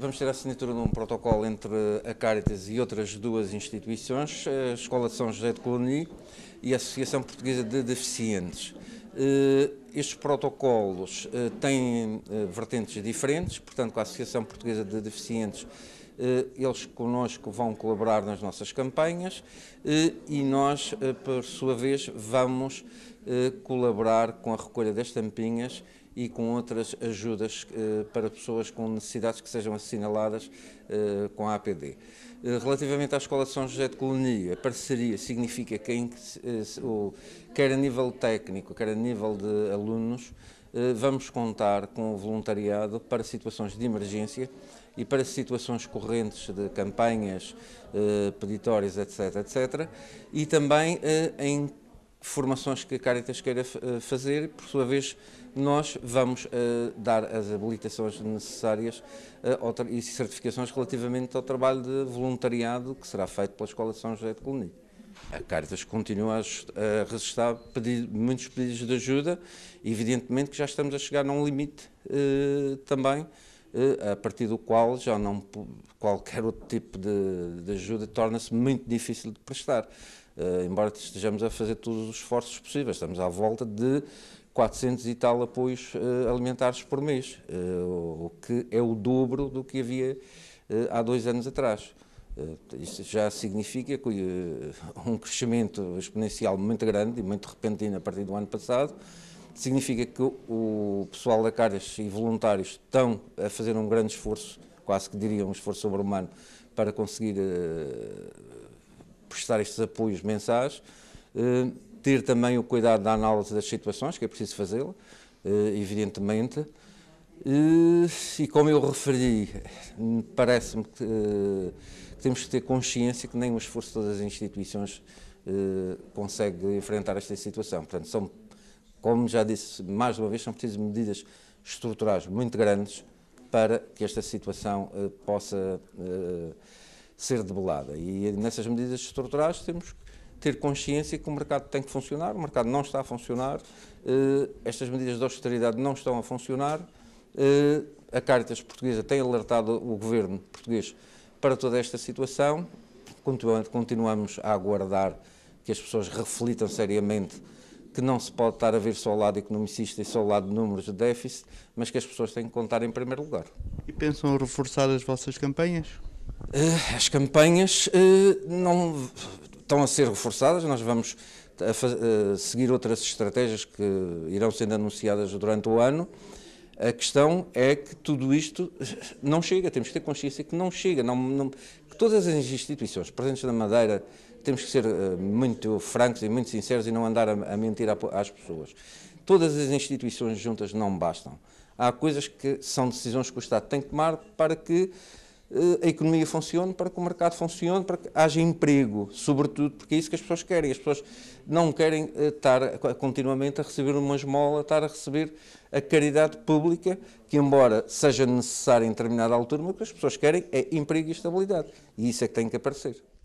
Vamos ter a assinatura de um protocolo entre a Caritas e outras duas instituições, a Escola de São José de Coloni e a Associação Portuguesa de Deficientes. Eh, estes protocolos eh, têm eh, vertentes diferentes, portanto, com a Associação Portuguesa de Deficientes eles conosco vão colaborar nas nossas campanhas e nós, por sua vez, vamos colaborar com a recolha das tampinhas e com outras ajudas eh, para pessoas com necessidades que sejam assinaladas eh, com a APD. Eh, relativamente à Escola de São José de Colonia, a parceria significa que, quer a nível técnico, quer a nível de alunos, vamos contar com o voluntariado para situações de emergência e para situações correntes de campanhas, peditórias, etc., etc., e também em formações que a Caritas queira eh, fazer, por sua vez, nós vamos uh, dar as habilitações necessárias uh, e certificações relativamente ao trabalho de voluntariado que será feito pela Escola de São José de Colonido. A Caritas continua a, a pedido, muitos pedidos de ajuda, evidentemente que já estamos a chegar a um limite uh, também, a partir do qual já não qualquer outro tipo de, de ajuda torna-se muito difícil de prestar. Uh, embora estejamos a fazer todos os esforços possíveis, estamos à volta de 400 e tal apoios uh, alimentares por mês, uh, o que é o dobro do que havia há dois anos atrás. Isso já significa um crescimento exponencial muito grande e muito repentino a partir do ano passado. Significa que o pessoal da Caras e voluntários estão a fazer um grande esforço, quase que diria um esforço sobre-humano, para conseguir prestar estes apoios mensais, eh, ter também o cuidado da análise das situações, que é preciso fazê-la, eh, evidentemente. Eh, e como eu referi, parece-me que temos que ter consciência que nem o esforço de todas as instituições consegue enfrentar esta situação. Portanto, são, como já disse mais uma vez, são precisas medidas estruturais muito grandes para que esta situação possa ser debelada. E nessas medidas estruturais temos que ter consciência que o mercado tem que funcionar, o mercado não está a funcionar, eh, estas medidas de austeridade não estão a funcionar. Eh, a Caritas Portuguesa tem alertado o governo português para toda esta situação. Continuamos a aguardar que as pessoas reflitam seriamente que não se pode estar a ver só o lado economicista e só o lado de números de déficit, mas que as pessoas têm que contar em primeiro lugar. E pensam reforçar as vossas campanhas? Eh, as campanhas eh, não estão a ser reforçadas, nós vamos eh, seguir outras estratégias que irão sendo anunciadas durante o ano. A questão é que tudo isto não chega, temos que ter consciência que não chega, não, não, que todas as instituições presentes na Madeira temos que ser muito francos e muito sinceros e não andar a, a mentir às pessoas. Todas as instituições juntas não bastam. Há coisas que são decisões que o Estado tem que tomar para que eh, a economia funcione, para que o mercado funcione, para que haja emprego, sobretudo, porque é isso que as pessoas querem. As pessoas não querem eh, estar continuamente a receber uma esmola, estar a receber a caridade pública, que embora seja necessária em determinada altura, mas o que as pessoas querem é emprego e estabilidade. E isso é que tem que aparecer.